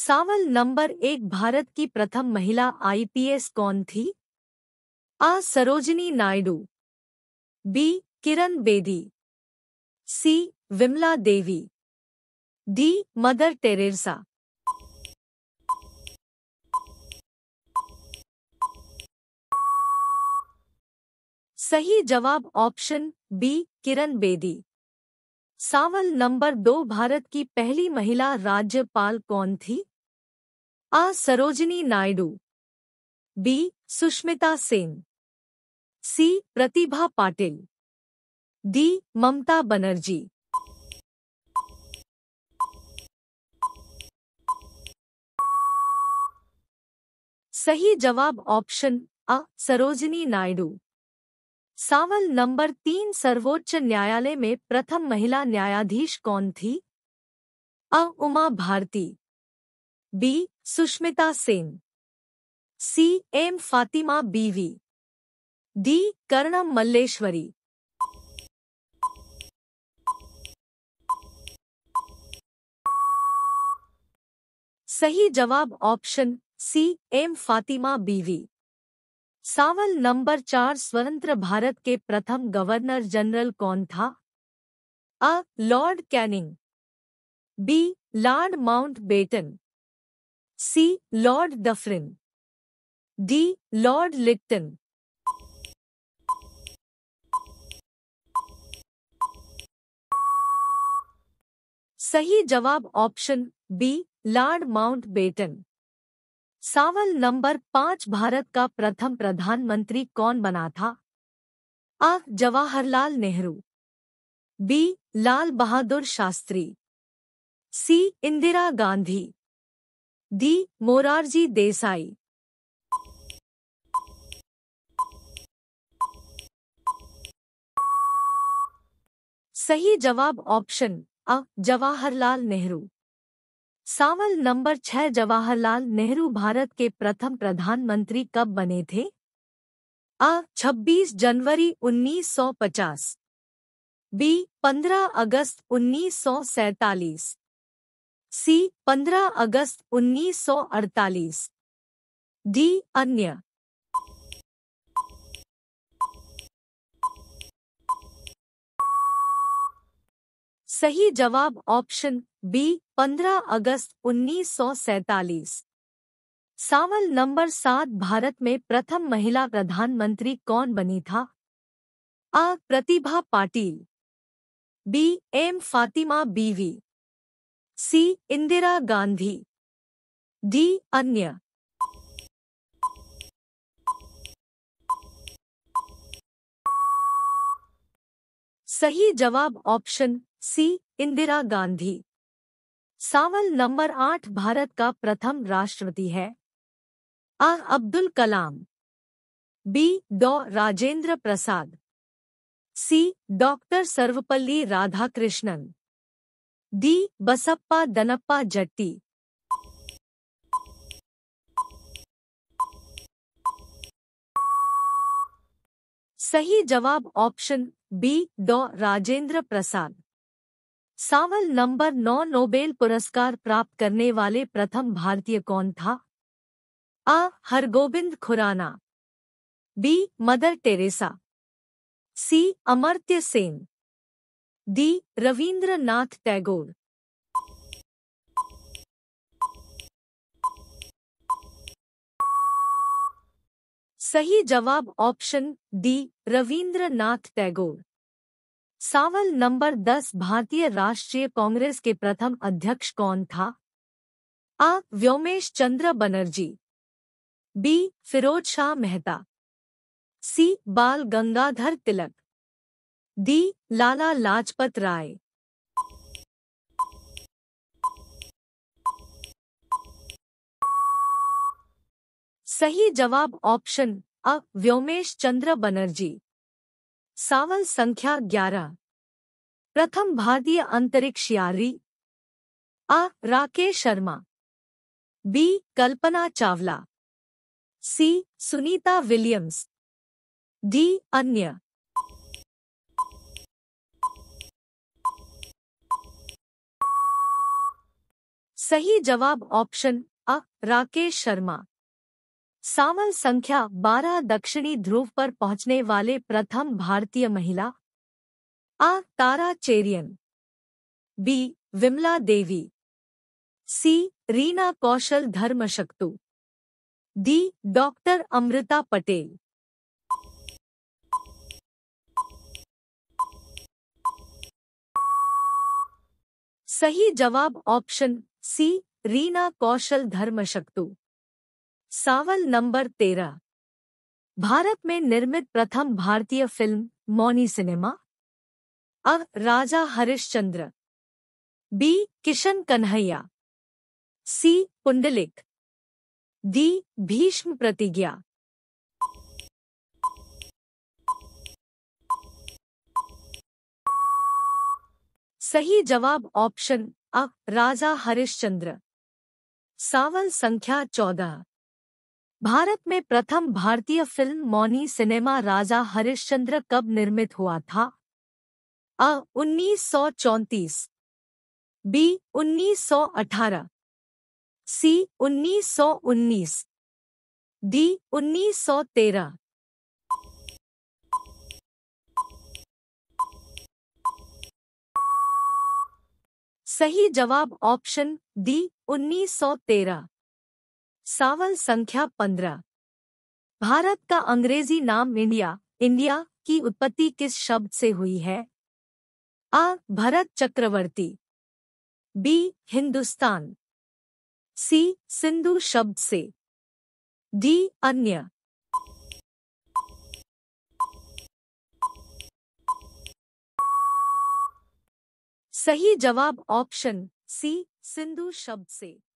सावल number एक भारत की प्रथम महिला आईपीएस कौन थी A Sarojini Naidu B Kiran Bedi C Vimla Devi D Mother Teresa सही जवाब ऑप्शन बी किरण बेदी सावल नंबर दो भारत की पहली महिला राज्यपाल कौन थी A Sarojini Naidu B Sushmita Sen C Pratibha Patil D Mamata Banerjee सही जवाब ऑप्शन अ सरोजनी नायडू सावल नंबर तीन सर्वोच्च न्यायालय में प्रथम महिला न्यायाधीश कौन थी A Uma Bharti B Sushmita Sen C M Fathima बीवी डी कर्णम मल्लेश्वरी सही जवाब ऑप्शन सी एम फातिमा बीवी सावल नंबर चार स्वतंत्र भारत के प्रथम गवर्नर जनरल कौन था A Lord Canning B Lord Mountbatten C Lord Dufferin D Lord Lytton सही जवाब option B Lord Mountbatten सावल नंबर पांच भारत का प्रथम प्रधानमंत्री कौन बना था A Jawaharlal Nehru B Lal Bahadur Shastri C Indira Gandhi D Morarji Desai सही जवाब ऑप्शन अ जवाहरलाल नेहरू सावल नंबर छह जवाहरलाल नेहरू भारत के प्रथम प्रधानमंत्री कब बने थे अ 26 जनवरी 1950 बी 15 अगस्त 1947 सी 15 अगस्त 1948 डी अन्य सही जवाब ऑप्शन बी 15 अगस्त उन्नीस सावल नंबर सात भारत में प्रथम महिला प्रधानमंत्री कौन बनी था A Pratibha Patil B M Fathima Beevi C Indira Gandhi D अन्य सही जवाब ऑप्शन सी इंदिरा गांधी सावल नंबर आठ भारत का प्रथम राष्ट्रपति है आ अब्दुल कलाम बी डॉ Rajendra Prasad C doctor Sarvepalli Radhakrishnan D Basappa Danappa Jatti सही जवाब ऑप्शन बी डॉ राजेंद्र प्रसाद सावल नंबर नौ नोबेल पुरस्कार प्राप्त करने वाले प्रथम भारतीय कौन था A Hargobind Khorana B Mother Teresa C Amartya Sen D Rabindranath Tagore सही जवाब ऑप्शन डी रविंद्रनाथ टैगोर सावल नंबर 10 भारतीय राष्ट्रीय कांग्रेस के प्रथम अध्यक्ष कौन था A Womesh Chandra Banerjee B Pherozeshah Mehta C Bal Gangadhar Tilak D Lala Lajpat Rai सही जवाब ऑप्शन अ व्योमेश चंद्र बनर्जी सावल संख्या ग्यारह प्रथम भारतीय अंतरिक्ष यात्री A Rakesh Sharma B Kalpana Chawla C Sunita Williams D अन्य सही जवाब ऑप्शन अ राकेश शर्मा सावल संख्या 12 दक्षिणी ध्रुव पर पहुंचने वाले प्रथम भारतीय महिला A Tara Cherian B Vimla Devi C Reena Kaushal Dharmshaktu D doctor Amrita Patel सही जवाब ऑप्शन सी रीना कौशल धर्मशक्तु सावल नंबर तेरह भारत में निर्मित प्रथम भारतीय फिल्म मौनी cinema A Raja Harishchandra B Kishan Kanhaiya C Pundalik D Bhishma Pratigya सही जवाब ऑप्शन अ राजा हरिश्चंद्र सावल संख्या चौदह भारत में प्रथम भारतीय फिल्म मौनी सिनेमा राजा हरिश्चंद्र कब निर्मित हुआ था अ उन्नीस बी 1918 सी 1919 डी 1913 सही जवाब ऑप्शन डी 1913 सावल संख्या पंद्रह भारत का अंग्रेजी नाम इंडिया इंडिया की उत्पत्ति किस शब्द से हुई है A Bharat Chakravarti B Hindustan C Sindhu शब्द से डी अन्य सही जवाब ऑप्शन सी सिंधु शब्द से